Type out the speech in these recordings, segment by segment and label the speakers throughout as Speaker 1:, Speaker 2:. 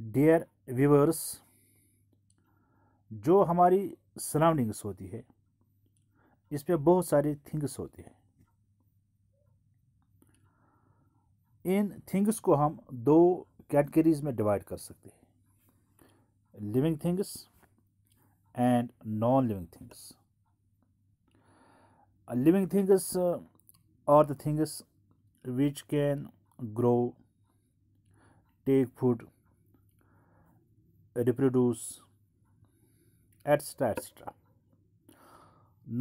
Speaker 1: Dear viewers जो हमारी surroundings होती है इस पर बहुत सारी थिंग्स होती है इन थिंग्स को हम दो कैटेगरीज में डिवाइड कर सकते हैं living things and non living things living things are the things which can grow take food reproduce etc etc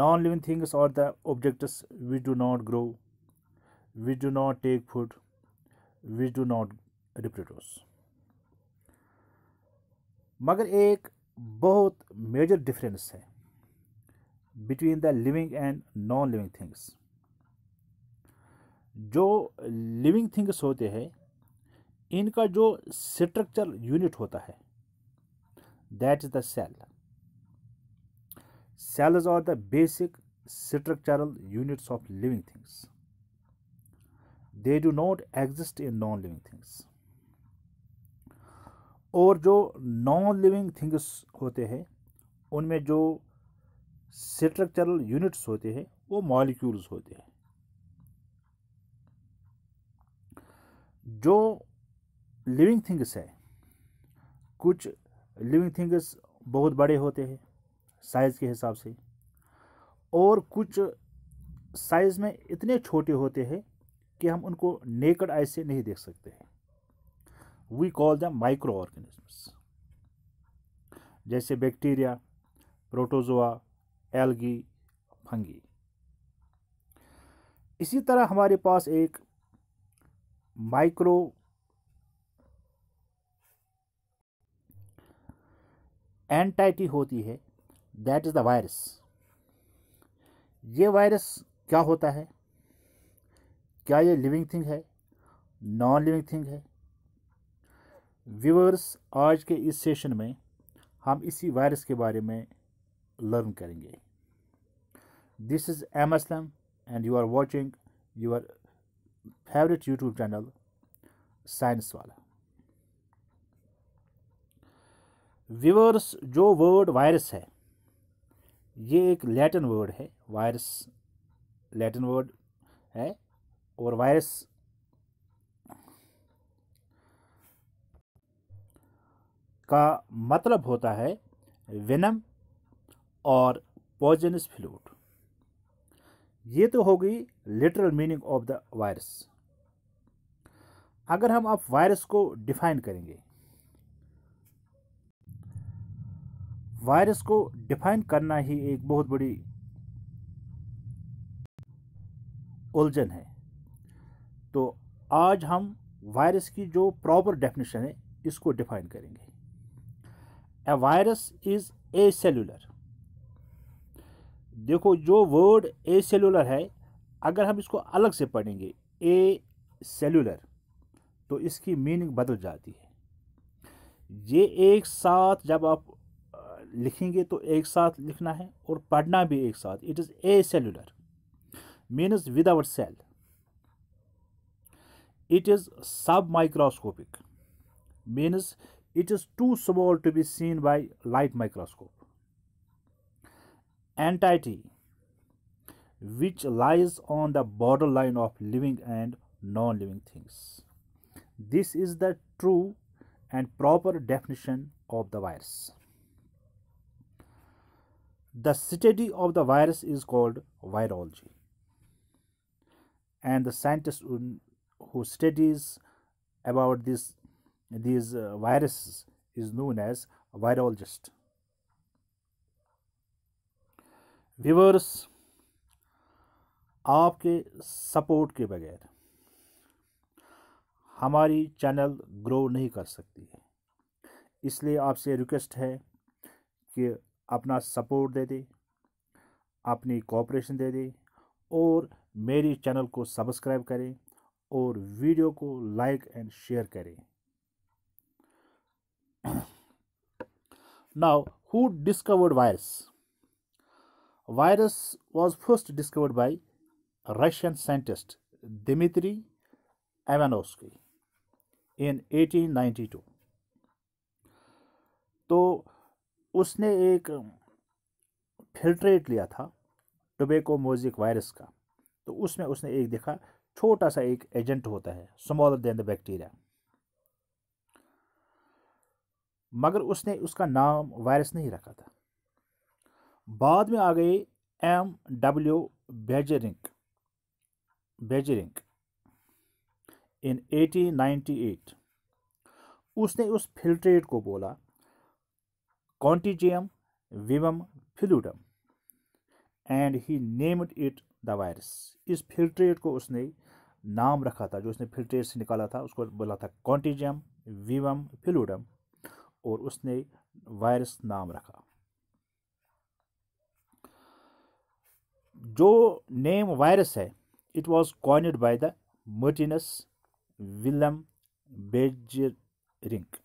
Speaker 1: non-living things or the objects we do not grow we do not take food we do not reproduce मगर एक बहुत major difference है between the living and non living things जो living things होते हैं इनका जो structure unit होता है that is the cell cells are the basic structural units of living things they do not exist in non living things और जो non living things होते हैं उनमें जो स्ट्रक्चरल यूनिट्स होते हैं वो मॉलिक्यूल्स होते हैं जो लिविंग थिंग्स है कुछ लिविंग थिंग्स बहुत बड़े होते हैं साइज़ के हिसाब से और कुछ साइज़ में इतने छोटे होते हैं कि हम उनको नेकड आई से नहीं देख सकते हैं we call the micro organisms जैसे बैक्टीरिया प्रोटोजोआ एल्गी फंगी इसी तरह हमारे पास एक माइक्रो एंटाइटी होती है दैट इज़ द वायरस ये वायरस क्या होता है क्या ये लिविंग थिंग है नॉन लिविंग थिंग है व्यूअर्स आज के इस सेशन में हम इसी वायरस के बारे में लर्न करेंगे this is M Aslam and you are watching your favourite YouTube channel science वाला विवर्स जो वर्ड वायरस है ये एक लैटिन वर्ड है वायरस लैटिन वर्ड है और वायरस का मतलब होता है विनम और पॉजनस फ्लूड ये तो होगी literal meaning of the virus अगर हम अब वायरस को डिफाइन करेंगे वायरस को डिफाइन करना ही एक बहुत बड़ी उलझन है तो आज हम वायरस की जो प्रॉपर डेफिनेशन है इसको डिफाइन करेंगे a virus is acellular देखो जो वर्ड ए सेलुलर है अगर हम इसको अलग से पढ़ेंगे ए सेलुलर तो इसकी मीनिंग बदल जाती है ये एक साथ जब आप लिखेंगे तो एक साथ लिखना है और पढ़ना भी एक साथ it is acellular means without cell it is submicroscopic means it is too small to be seen by light microscope entity which lies on the border line of living and non living things this is the true and proper definition of the virus the study of the virus is called virology and the scientist who studies about this this virus is known as virologist viewers आपके support के बगैर हमारी channel grow नहीं कर सकती है इसलिए आपसे रिक्वेस्ट है कि अपना सपोर्ट दे दे अपनी कॉपरेशन दे दे और मेरी चैनल को सब्सक्राइब करें और वीडियो को लाइक एंड शेयर करें now who discovered virus virus was first discovered by Russian scientist Dmitri Ivanovsky in 1892 तो उसने एक फिल्ट्रेट लिया था टोबेको मोजिक वायरस का तो उसमें उसने एक देखा छोटा सा एक एजेंट होता है स्मॉलर देन द बैक्टीरिया मगर उसने उसका नाम वायरस नहीं रखा था बाद में आ गए एम डब्ल्यू बेजरिंक बेजरिंक इन 1898 उसने उस फिल्ट्रेट को बोला contagium विवम फिलूडम and he named it the virus इस फिल्ट्रेट को उसने नाम रखा था जो उसने फिल्ट्रेट से निकाला था उसको बोला था कॉन्टीजियम विवम फिलूडम और उसने वायरस नाम रखा जो नेम वायरस है it was coined by the Martinus Willem Beijerinck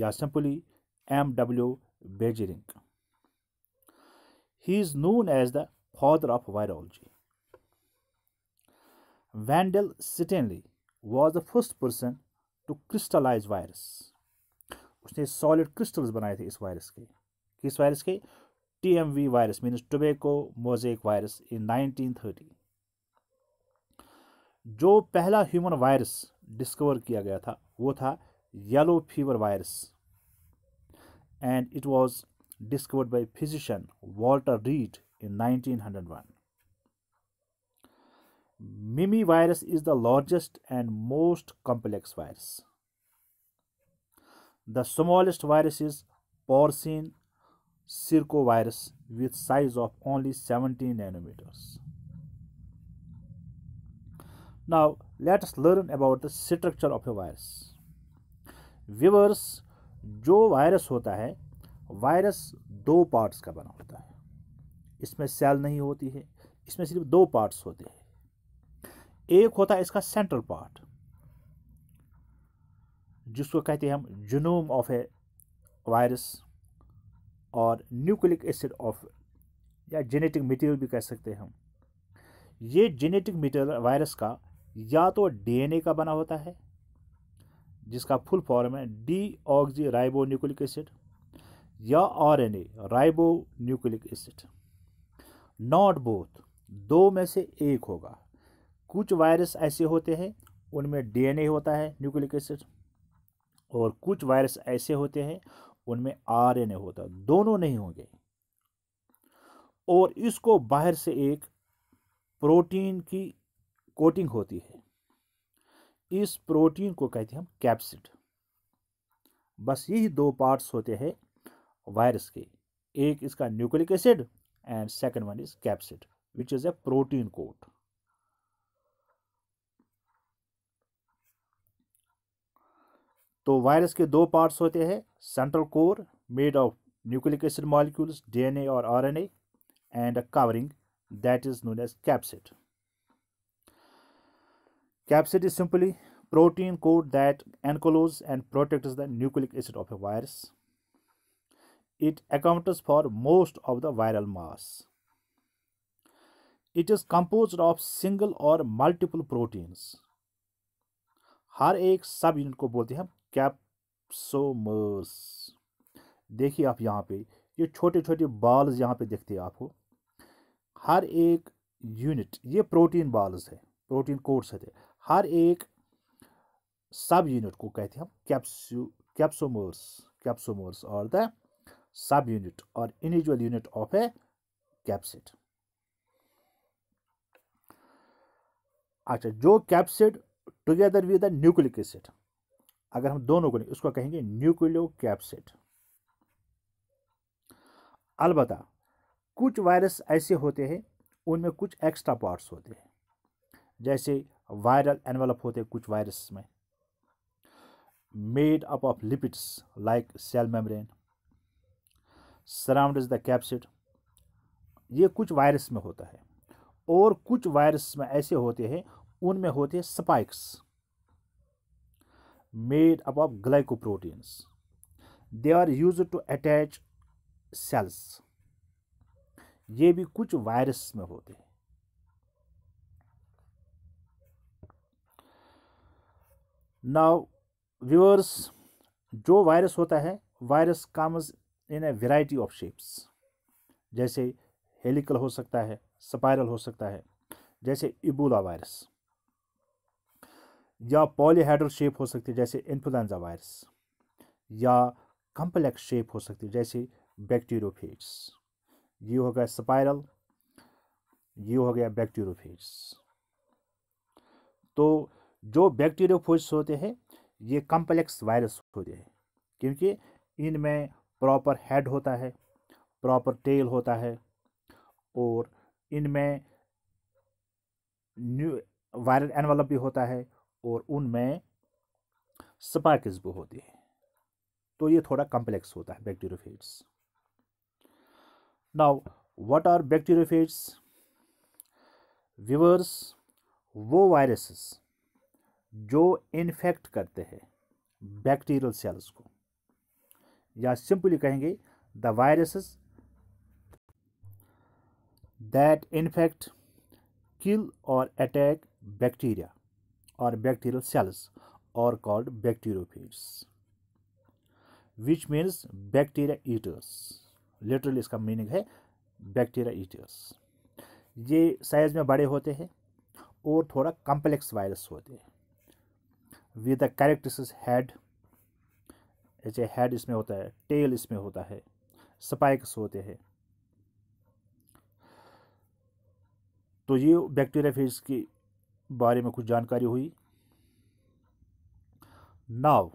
Speaker 1: या simply M W Beijerinck he is known as the father of virology Wendell Stanley was the first person to crystallize virus उसने solid crystals बनाए थे इस virus के किस virus के T M V virus means tobacco mosaic virus in nineteen thirty जो पहला human virus discover किया गया था वो था yellow fever virus and it was discovered by physician Walter Reed in 1901. Mimivirus is the largest and most complex virus. The smallest virus is porcine circovirus with size of only 17 nanometers. Now let us learn about the structure of a virus. Viewers, जो virus होता है virus दो parts का बना होता है इसमें cell नहीं होती है इसमें सिर्फ दो पार्ट्स होते हैं एक होता है इसका सेंट्रल पार्ट जिसको कहते हैं हम जुनूम ऑफ ए वायरस और न्यूक्लिक एसिड ऑफ या जेनेटिक मटेरियल भी कह सकते हैं हम ये जेनेटिक मटेरियल वायरस का या तो डीएनए का बना होता है जिसका फुल फॉर्म है ribo nucleic acid या R N A ribo nucleic acid not both दो में से एक होगा कुछ वायरस ऐसे होते हैं उनमें डीएनए होता है न्यूक्लिक एसिड और कुछ वायरस ऐसे होते हैं उनमें आरएनए होता है दोनों नहीं होंगे और इसको बाहर से एक प्रोटीन की कोटिंग होती है इस प्रोटीन को कहते हैं हम कैप्सिड बस यही दो पार्ट्स होते हैं वायरस के एक इसका nucleic acid and second one is capsid which is a protein coat तो वायरस के दो पार्ट्स होते हैं central core made of nucleic acid molecules DNA और RNA and a covering that is known as capsid Capsid is simply protein coat that encloses and protects the nucleic acid of a virus. It accounts for most of the viral mass. It is composed of single और multiple proteins. हर एक subunit को बोलते हैं capsomeres देखिए आप यहाँ पे ये छोटे छोटे बॉल्स यहाँ पे देखते हैं आपको हर एक यूनिट ये प्रोटीन बॉल्स है प्रोटीन कोड्स है हर एक सब यूनिट को कहते हैं हम कैप्सू कैप्सोमर्स कैप्सोमर्स और द सब यूनिट और individual unit of a capsid अच्छा जो capsid together with the nucleic acid अगर हम दोनों को नहीं उसको कहेंगे न्यूक्लियो कैप्सिड अलबत्ता कुछ वायरस ऐसे होते हैं उनमें कुछ एक्स्ट्रा पार्ट्स होते हैं जैसे वायरल एनवलप होते हैं कुछ वायरस में made up of lipids like cell membrane surround the capsid ये कुछ वायरस में होता है और कुछ वायरस में ऐसे होते हैं उनमें होते हैं spikes made up of glycoproteins they are use to attach cells ये भी कुछ वायरस में होते हैं नाउ व्यूअर्स जो वायरस होता है virus comes in a variety of shapes जैसे हेलिकल हो सकता है स्पायरल हो सकता है जैसे इबोला वायरस या पॉलीहाइड्रल शेप हो सकती है जैसे इन्फ्लुएंजा वायरस या कम्प्लेक्स शेप हो सकती है जैसे बैक्टीरियोफेज्स ये हो गया स्पायरल ये हो गया बैक्टीरियोफेज्स तो जो बैक्टीरियोफोज होते हैं ये कम्प्लेक्स वायरस होते हैं क्योंकि इनमें प्रॉपर हेड होता है प्रॉपर टेल होता है और इनमें न्यू वायरल एनवलप भी होता है और उनमें स्पार्किस भी होती है तो ये थोड़ा कम्प्लेक्स होता है bacteriophages now what are bacteriophages viewers वो वायरसेस जो इन्फेक्ट करते हैं बैक्टीरियल सेल्स को या सिंपली कहेंगे the viruses that infect kill और अटैक बैक्टीरिया और bacterial cells are called bacteriophage which means bacteria eaters literally इसका मीनिंग है बैक्टीरिया ईटर्स ये साइज़ में बड़े होते हैं और थोड़ा कॉम्प्लेक्स वायरस होते हैं विद द कैरेक्टर्स हेड जैसे हेड इसमें होता है टेल इसमें होता है स्पाइक्स होते हैं तो ये बैक्टीरिया फेज के बारे में कुछ जानकारी हुई नाव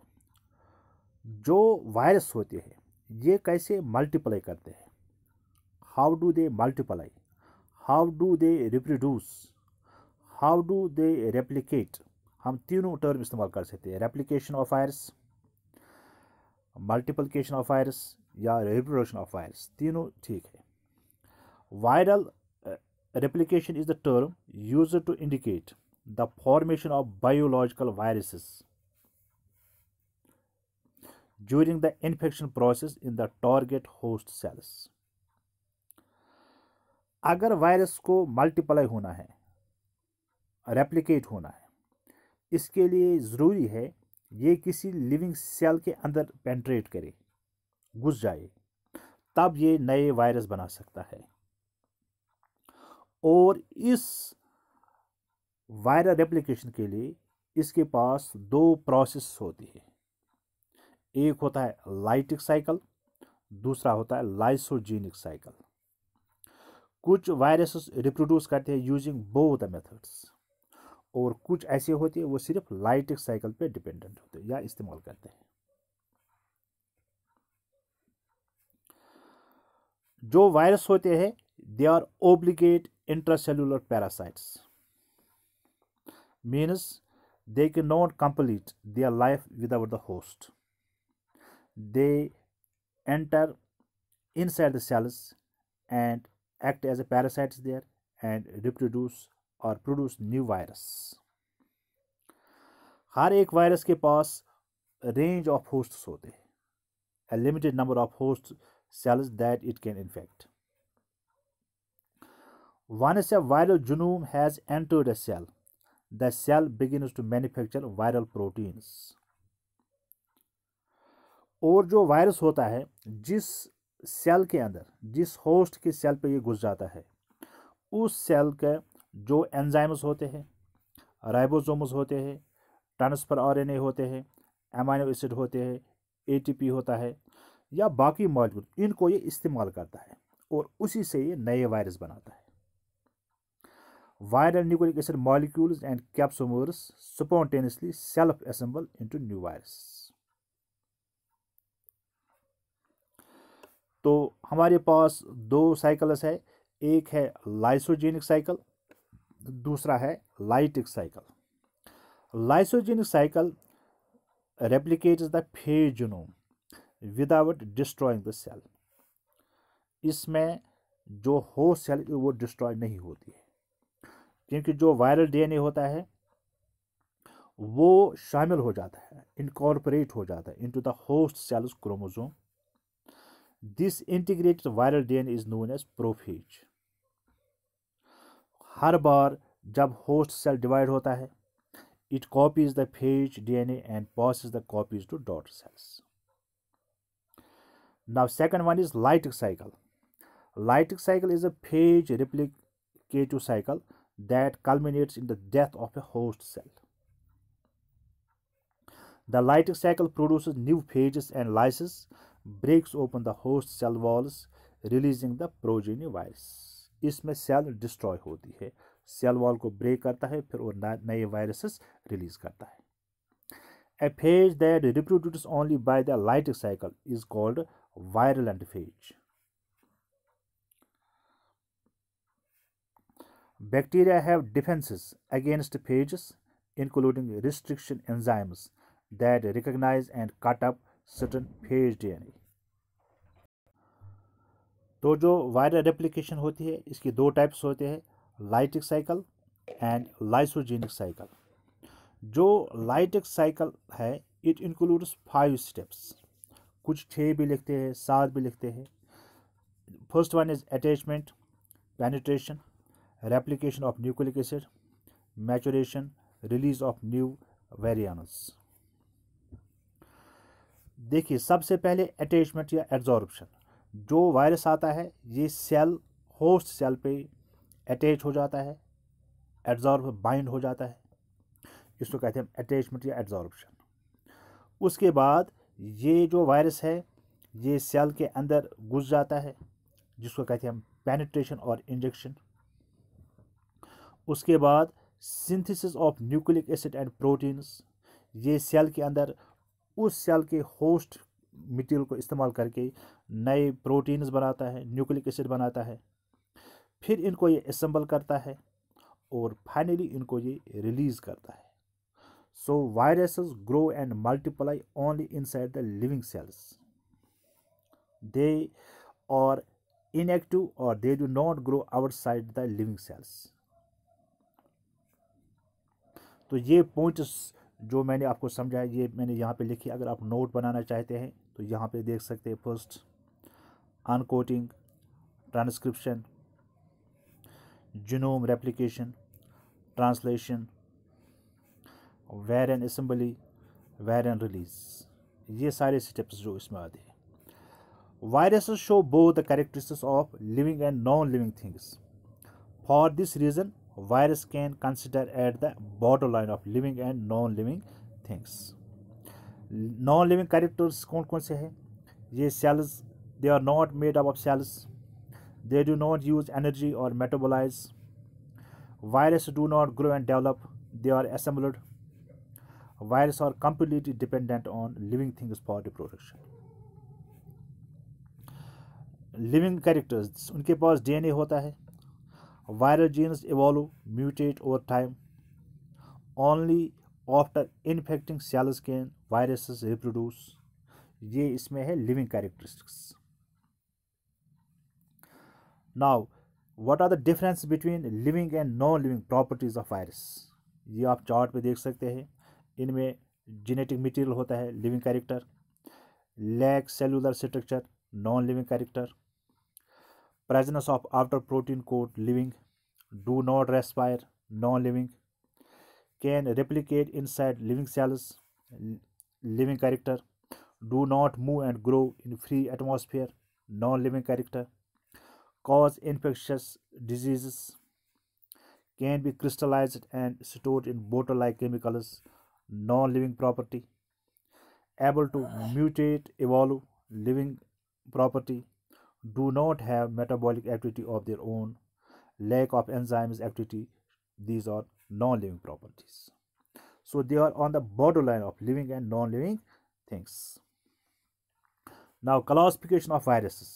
Speaker 1: जो वायरस होते हैं ये कैसे मल्टीप्लाई करते हैं how do they multiply how do they reproduce how do they replicate हम तीनों टर्म इस्तेमाल कर सकते हैं replication of virus multiplication of virus या रिप्रोडक्शन ऑफ वायरस तीनों ठीक है viral replication is the term use to indicate the formation of biological viruses during the infection process in the target host cells अगर virus को multiply होना है replicate होना है इसके लिए ज़रूरी है ये किसी लिविंग सेल के अंदर पेंट्रेट करे घुस जाए तब ये नए वायरस बना सकता है और इस वायरल रेप्लिकेशन के लिए इसके पास दो प्रोसेस होती है एक होता है लाइटिक साइकिल दूसरा होता है लाइसोजीनिक साइकिल कुछ वायरसेस रिप्रोड्यूस करते हैं यूजिंग बोथ मेथड्स मैथड्स और कुछ ऐसे होते हैं वो सिर्फ लाइट साइकिल पे डिपेंडेंट होते हैं या इस्तेमाल करते हैं जो वायरस होते हैं they are intra intracellular parasites means they can not complete their life without the host they enter inside the cells and act as a parasites there and reproduce और प्रोड्यूस न्यू वायरस हर एक virus के पास range of host होते हैं limited number of host cells that it can infect one once या viral genome has entered a cell the cell begins to manufacture viral proteins और जो virus होता है जिस सेल के अंदर जिस होस्ट के सेल पे ये घुस जाता है उस सेल का जो एंजाइम्स होते हैं राइबोसोम्स होते हैं ट्रांसफर आरएनए होते हैं एमाइनो एसिड होते हैं एटीपी होता है या बाकी मॉलिक्यूल इनको ये इस्तेमाल करता है और उसी से ये नए वायरस बनाता है viral nucleic acid molecules and capsomers spontaneously self assemble into new virus तो हमारे पास दो साइकिल्स है एक है लाइसोजेनिक साइकिल दूसरा है lytic cycle lysogenic cycle replicate the phage genome without destroying the cell इसमें जो हो सेल वो डिस्ट्रॉय नहीं होती है क्योंकि जो वायरल डीएनए होता है वो शामिल हो जाता है इनकॉर्पोरेट हो जाता है into the host cells chromosome this integrated viral DNA is known as prophage हर बार जब होस्ट सेल डिवाइड होता है it copies the phage D N and passes the copies to daughter cells now second one is lytic cycle lytic cycle is a phage replicative cycle that culminates in the death of a host cell the lytic cycle produce new phages and lysis breaks open the host cell walls releasing the progeny virus इसमें cell destroy होती है cell wall को break करता है फिर वो नए viruses release करता है a phage that reproduce only by the lytic cycle is called virulent phage bacteria have defences against phages including restriction enzymes that recognise and cut up certain phage D N A तो जो viral replication होती है इसकी दो types होते हैं lytic cycle and lysogenic cycle जो lytic cycle है इट इंक्लूड्स फाइव स्टेप्स कुछ छः भी लिखते हैं सात भी लिखते हैं first one is attachment penetration replication of nucleic acid maturation release of new variants देखिए सबसे पहले अटैचमेंट या एब्जॉर्बशन जो वायरस आता है ये सेल होस्ट सेल पे अटैच हो जाता है एड्जॉर्ब बाइंड हो जाता है इसको कहते हैं अटैचमेंट या एड्जॉर्बशन उसके बाद ये जो वायरस है ये सेल के अंदर घुस जाता है जिसको कहते हैं हम पेनिट्रेशन और इंजेक्शन उसके बाद synthesis of nucleic acid and proteins ये सेल के अंदर उस सेल के होस्ट मटेरियल को इस्तेमाल करके नए प्रोटीन्स बनाता है न्यूक्लिक एसिड बनाता है फिर इनको ये असम्बल करता है और फाइनली इनको ये रिलीज़ करता है so viruses grow and multiply only inside the living cells they are inactive और they do not grow outside the living cells तो ये पॉइंट्स जो मैंने आपको समझाया ये मैंने यहाँ पे लिखी अगर आप नोट बनाना चाहते हैं तो यहाँ पे देख सकते हैं first uncoating transcription genome replication, translation, वैर assembly, variant रिलीज़ ये सारे स्टेप्स जो इसमें आते हैं viruses show both the characteristics of living and non living things for this reason virus can consider at the bottom line of living and non living things non living characters कौन कौन से हैं ये cells They are not made up of cells. They do not use energy or metabolize. Viruses do not grow and develop. They are assembled. Viruses are completely dependent on living things for reproduction. Living characters उनके पास DNA होता है viral genes evolve mutate over time only after infecting cells can viruses reproduce ये इसमें है living characteristics now what are the difference between living and non living properties of virus ये आप chart पे देख सकते हैं इनमें जेनेटिक मटेरियल होता है living character lack cellular structure non living character presence of outer protein coat living do not respire non living can in inside living cells living character do not move and grow in free atmosphere non living character cause infectious diseases, can be crystallized and stored in bottle-like chemicals, non-living property, able to ah. mutate, evolve, living property, do not have metabolic activity of their own, lack of enzymes activity, these are non-living properties. So they are on the borderline of living and non-living things. Now classification of viruses.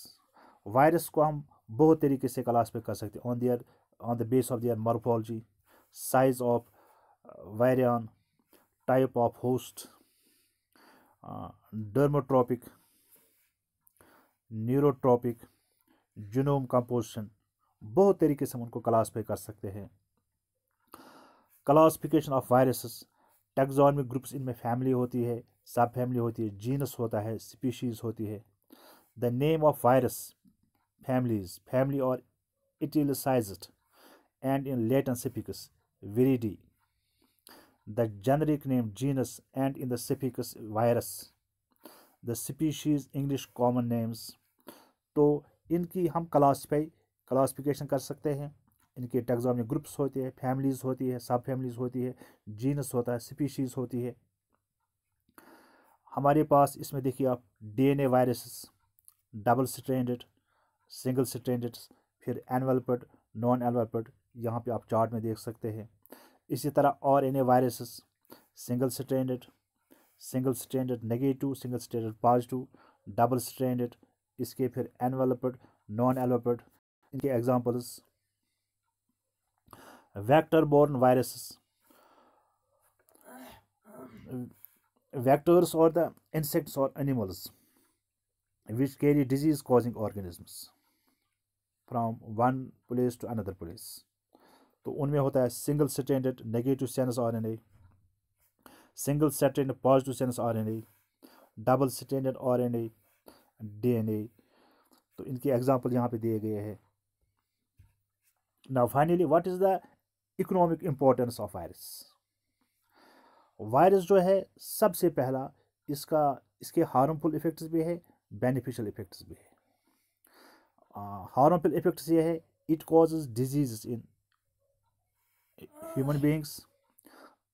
Speaker 1: Virus come. बहुत तरीके से classify कर सकते on their on the base of their morphology size of virion type of host dermotropic neurotropic genome composition बहुत तरीके से हम उनको क्लासफाई कर सकते हैं classification of viruses taxonomic groups इनमें फैमिली होती है सब फैमिली होती है जीनस होता है स्पीशीज़ होती है the name of virus families, family or italicized, and in Latin suffix viridi. The generic name genus and in the suffix virus. The species English common names. तो इनकी हम क्लासीफाई क्लासिफिकेशन कर सकते हैं इनके टेक्सॉमी ग्रुप्स होते हैं फैमिलीज़ होती है सब फैमिलीज़ होती है जीनस होता है स्पीशीज़ होती है हमारे पास इसमें देखिए आप DNA viruses double stranded single strandeds फिर एनवल नॉन एनवल यहाँ पे आप चार्ट में देख सकते हैं इसी तरह R N viruses single stranded single stranded negative single stranded positive double stranded इसके फिर एनवेलपड नॉन एनवेलपड इनके examples vector borne viruses vectors are the insects और animals which carry disease causing organisms from one place to another place तो उनमें होता है single stranded negative sense R N A single stranded positive sense R N A double stranded R N A D N A तो इनके example यहाँ पे दिए गए हैं ना finally what is the economic importance of virus virus जो है सबसे पहला इसका इसके हार्मफुल इफ़ेक्ट्स भी है बेनिफिशियल इफ़ेक्ट्स भी है harmful इफेक्ट्स ये है it cause disease in human beings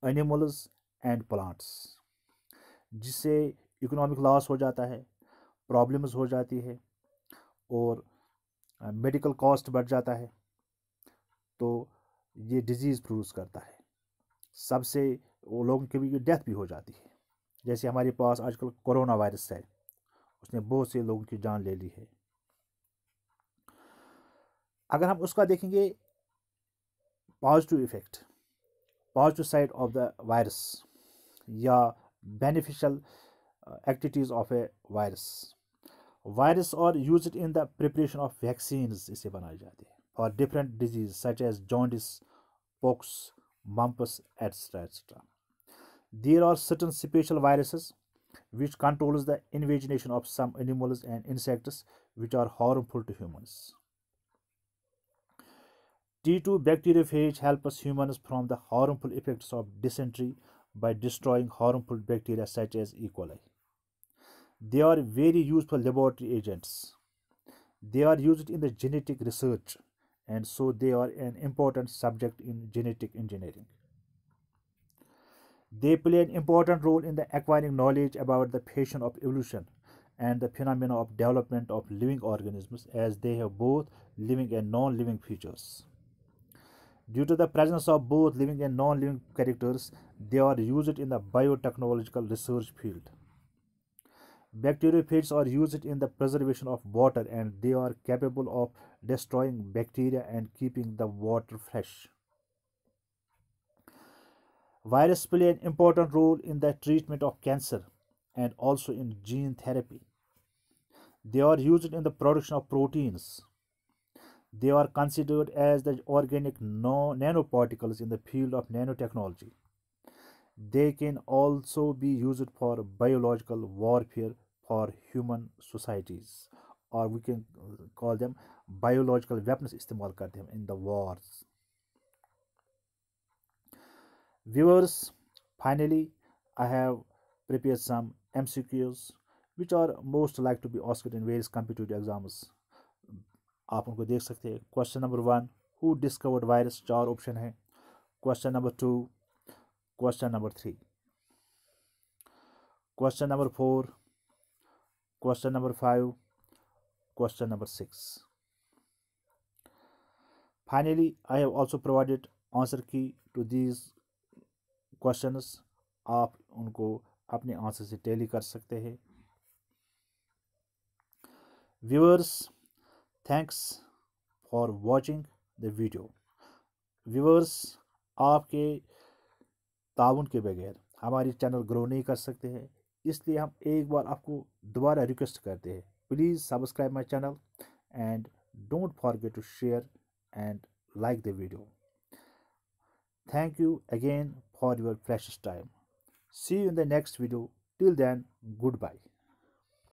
Speaker 1: animals and plants जिससे इकोनॉमिक लॉस हो जाता है प्रॉब्लम्स हो जाती है और मेडिकल कॉस्ट बढ़ जाता है तो ये डिजीज़ प्रोड्यूस करता है सबसे वो लोगों की भी डेथ भी हो जाती है जैसे हमारे पास आजकल कोरोना वायरस है उसने बहुत से लोगों की जान ले ली है अगर हम उसका देखेंगे positive effect positive side of the virus या beneficial activities of a virus virus are use in the preparation of vaccine इसे बनाए जाते हैं और different disease such as jaundice pox mumps etcetera etcetera there are certain special viruses which control the invagination of some animals and insects which are harmful to humans T2 bacteriophage help us humans from the harmful effects of dysentery by destroying harmful bacteria such as E. coli. They are very useful laboratory agents. They are used in the genetic research and so they are an important subject in genetic engineering. They play an important role in the acquiring knowledge about the fashion of evolution and the phenomena of development of living organisms as they have both living and non-living features. Due to the presence of both living and non-living characters, they are used in the biotechnological research field. Bacteriophages are used in the preservation of water and they are capable of destroying bacteria and keeping the water fresh. Viruses play an important role in the treatment of cancer and also in gene therapy. They are used in the production of proteins. They are considered as the organic nanoparticles in the field of nanotechnology. They can also be used for biological warfare for human societies or we can uh, call them biological weapons istemal karte in the wars. Viewers, finally, I have prepared some MCQs which are most likely to be asked in various competitive exams आप उनको देख सकते हैं question number one who discovered virus चार option है question number two question number three question number four question number five question number six finally i have also provided answer key to these questions आप उनको अपने answer से tele कर सकते हैं viewers thanks for watching the video viewers आपके ताउन के बगैर हमारी चैनल ग्रो नहीं कर सकते हैं इसलिए हम एक बार आपको दोबारा रिक्वेस्ट करते हैं please subscribe my channel and don't forget to share and like the video thank you again for your fresh time see you in the next video till then good bye